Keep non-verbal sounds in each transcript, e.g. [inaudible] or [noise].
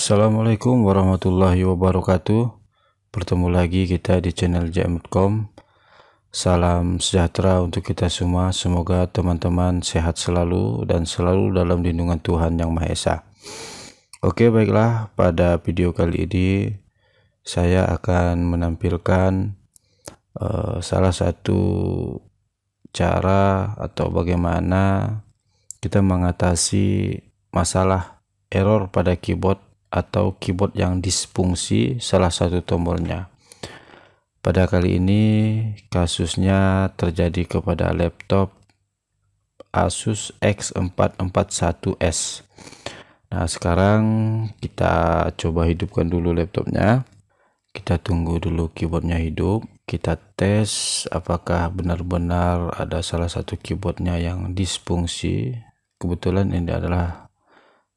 Assalamualaikum warahmatullahi wabarakatuh. Bertemu lagi kita di channel Jamutcom. Salam sejahtera untuk kita semua. Semoga teman-teman sehat selalu dan selalu dalam lindungan Tuhan Yang Maha Esa. Oke, baiklah pada video kali ini saya akan menampilkan uh, salah satu cara atau bagaimana kita mengatasi masalah error pada keyboard atau keyboard yang disfungsi salah satu tombolnya. Pada kali ini kasusnya terjadi kepada laptop Asus X441S. Nah, sekarang kita coba hidupkan dulu laptopnya. Kita tunggu dulu keyboardnya hidup. Kita tes apakah benar-benar ada salah satu keyboardnya yang disfungsi. Kebetulan ini adalah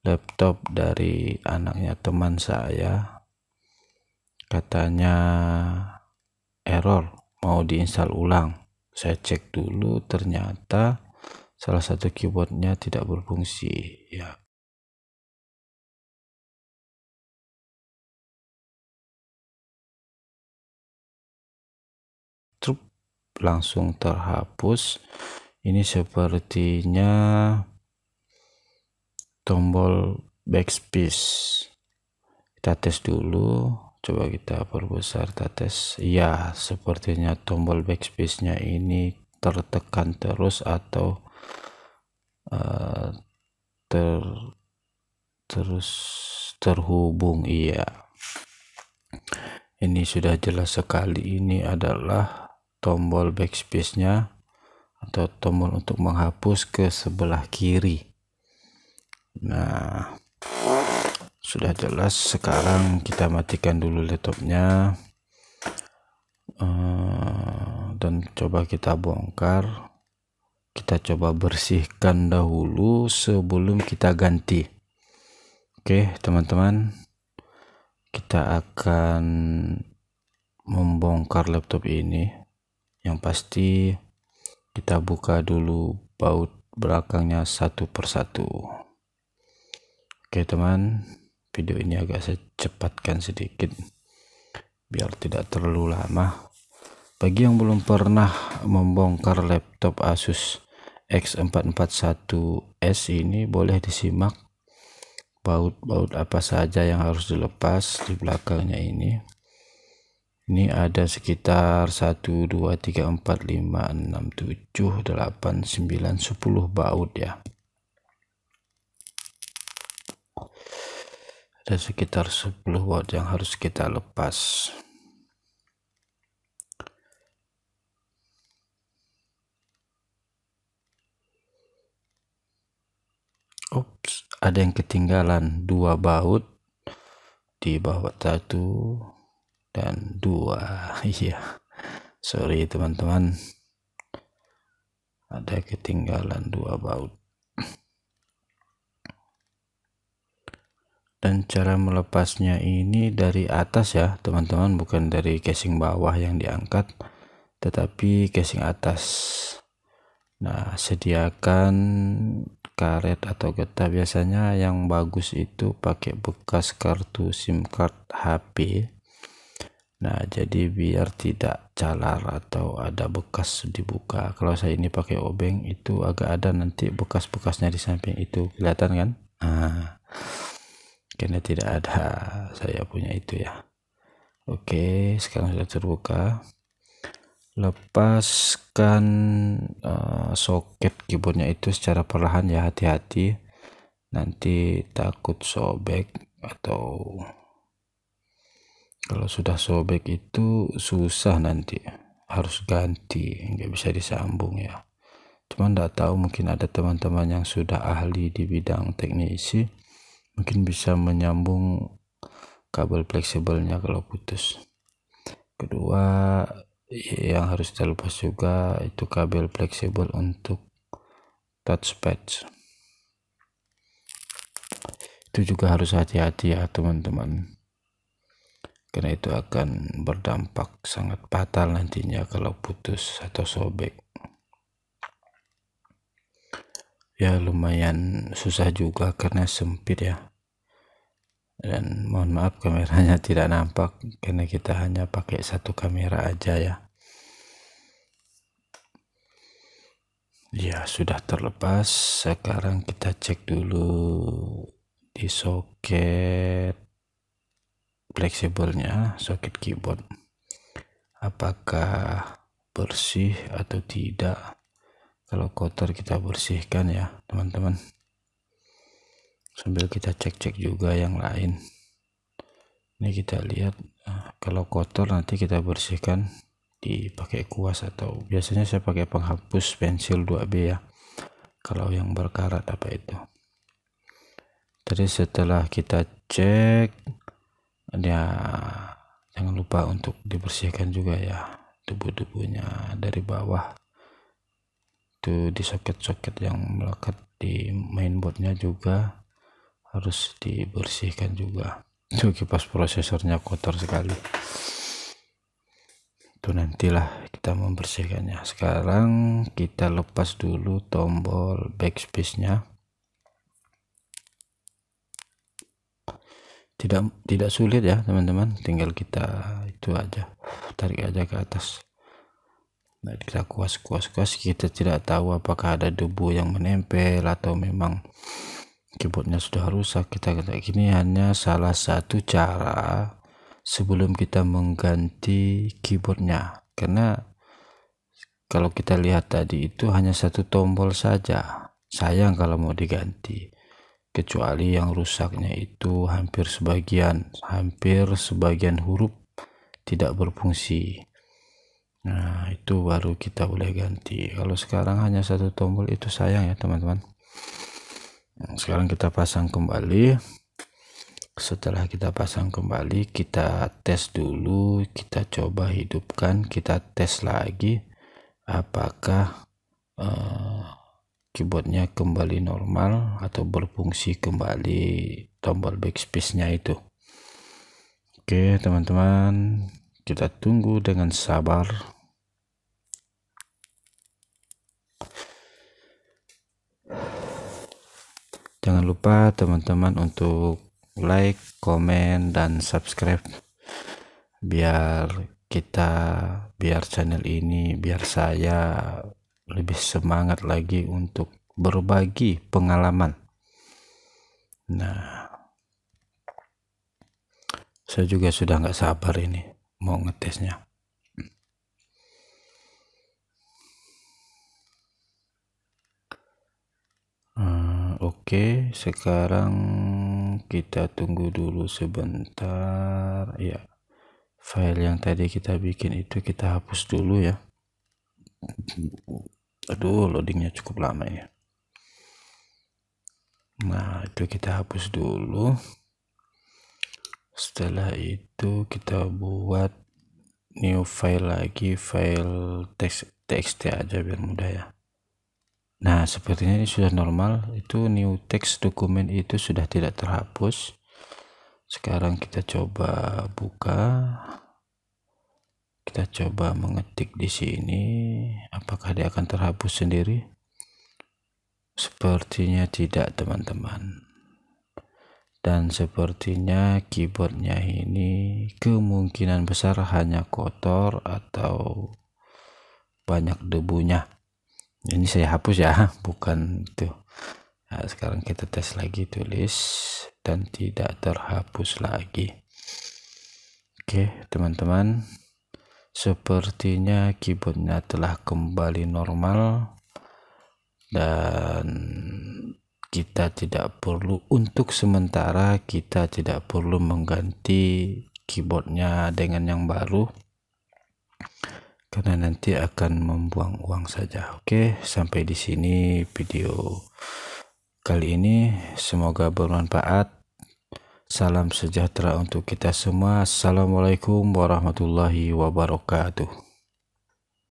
laptop dari anaknya teman saya katanya error mau diinstal ulang saya cek dulu ternyata salah satu keyboardnya tidak berfungsi ya langsung terhapus ini sepertinya tombol backspace kita tes dulu coba kita perbesar kita tes ya sepertinya tombol backspace nya ini tertekan terus atau uh, ter terus terhubung iya ini sudah jelas sekali ini adalah tombol backspace nya atau tombol untuk menghapus ke sebelah kiri nah sudah jelas sekarang kita matikan dulu laptopnya eh, dan coba kita bongkar kita coba bersihkan dahulu sebelum kita ganti oke teman-teman kita akan membongkar laptop ini yang pasti kita buka dulu baut belakangnya satu persatu Oke teman, video ini agak saya cepatkan sedikit biar tidak terlalu lama. Bagi yang belum pernah membongkar laptop Asus X441S ini boleh disimak baut-baut apa saja yang harus dilepas di belakangnya ini. Ini ada sekitar 1 2 3 4 5 6 7 8 9 10 baut ya. ada sekitar 10 watt yang harus kita lepas Ups, ada yang ketinggalan dua baut di bawah satu dan dua [laughs] iya sorry teman-teman ada ketinggalan dua baut dan cara melepasnya ini dari atas ya teman-teman bukan dari casing bawah yang diangkat tetapi casing atas nah sediakan karet atau getah biasanya yang bagus itu pakai bekas kartu SIM card HP nah jadi biar tidak calar atau ada bekas dibuka kalau saya ini pakai obeng itu agak ada nanti bekas-bekasnya di samping itu kelihatan kan nah karena tidak ada saya punya itu ya oke sekarang sudah terbuka lepaskan uh, soket keyboardnya itu secara perlahan ya hati-hati nanti takut sobek atau kalau sudah sobek itu susah nanti harus ganti nggak bisa disambung ya cuman nggak tahu mungkin ada teman-teman yang sudah ahli di bidang teknisi mungkin bisa menyambung kabel fleksibelnya kalau putus kedua yang harus dilepas juga itu kabel fleksibel untuk touchpad itu juga harus hati-hati ya teman-teman karena itu akan berdampak sangat fatal nantinya kalau putus atau sobek ya lumayan susah juga karena sempit ya dan mohon maaf kameranya [laughs] tidak nampak karena kita hanya pakai satu kamera aja ya ya sudah terlepas sekarang kita cek dulu di soket fleksibelnya soket keyboard apakah bersih atau tidak kalau kotor kita bersihkan ya teman-teman sambil kita cek-cek juga yang lain ini kita lihat eh, kalau kotor nanti kita bersihkan dipakai kuas atau biasanya saya pakai penghapus pensil 2B ya kalau yang berkarat apa itu jadi setelah kita cek ya jangan lupa untuk dibersihkan juga ya tubuh-tubuhnya dari bawah itu di soket-soket yang melekat di mainboardnya juga harus dibersihkan juga [laughs] itu kipas prosesornya kotor sekali itu nantilah kita membersihkannya sekarang kita lepas dulu tombol backspace nya tidak tidak sulit ya teman-teman tinggal kita itu aja tarik aja ke atas Nah, kita kuas-kuas-kuas kita tidak tahu apakah ada debu yang menempel atau memang keyboardnya sudah rusak. Kita kata ini hanya salah satu cara sebelum kita mengganti keyboardnya. Karena kalau kita lihat tadi itu hanya satu tombol saja. Sayang kalau mau diganti kecuali yang rusaknya itu hampir sebagian hampir sebagian huruf tidak berfungsi nah itu baru kita boleh ganti kalau sekarang hanya satu tombol itu sayang ya teman-teman nah, sekarang kita pasang kembali setelah kita pasang kembali kita tes dulu kita coba hidupkan kita tes lagi apakah uh, keyboardnya kembali normal atau berfungsi kembali tombol backspace nya itu oke teman-teman kita tunggu dengan sabar Jangan lupa teman-teman untuk like, komen, dan subscribe biar kita, biar channel ini, biar saya lebih semangat lagi untuk berbagi pengalaman. Nah, saya juga sudah nggak sabar ini mau ngetesnya. Oke, sekarang kita tunggu dulu sebentar. Ya, file yang tadi kita bikin itu kita hapus dulu ya. Aduh, loadingnya cukup lama ya. Nah, itu kita hapus dulu. Setelah itu kita buat new file lagi, file text txt aja biar mudah ya. Nah, sepertinya ini sudah normal. Itu new text dokumen itu sudah tidak terhapus. Sekarang kita coba buka. Kita coba mengetik di sini. Apakah dia akan terhapus sendiri? Sepertinya tidak, teman-teman. Dan sepertinya keyboardnya ini kemungkinan besar hanya kotor atau banyak debunya ini saya hapus ya [laughs] bukan itu nah, sekarang kita tes lagi tulis dan tidak terhapus lagi oke teman-teman sepertinya keyboardnya telah kembali normal dan kita tidak perlu untuk sementara kita tidak perlu mengganti keyboardnya dengan yang baru karena nanti akan membuang uang saja. Oke, sampai di sini video kali ini. Semoga bermanfaat. Salam sejahtera untuk kita semua. Assalamualaikum warahmatullahi wabarakatuh.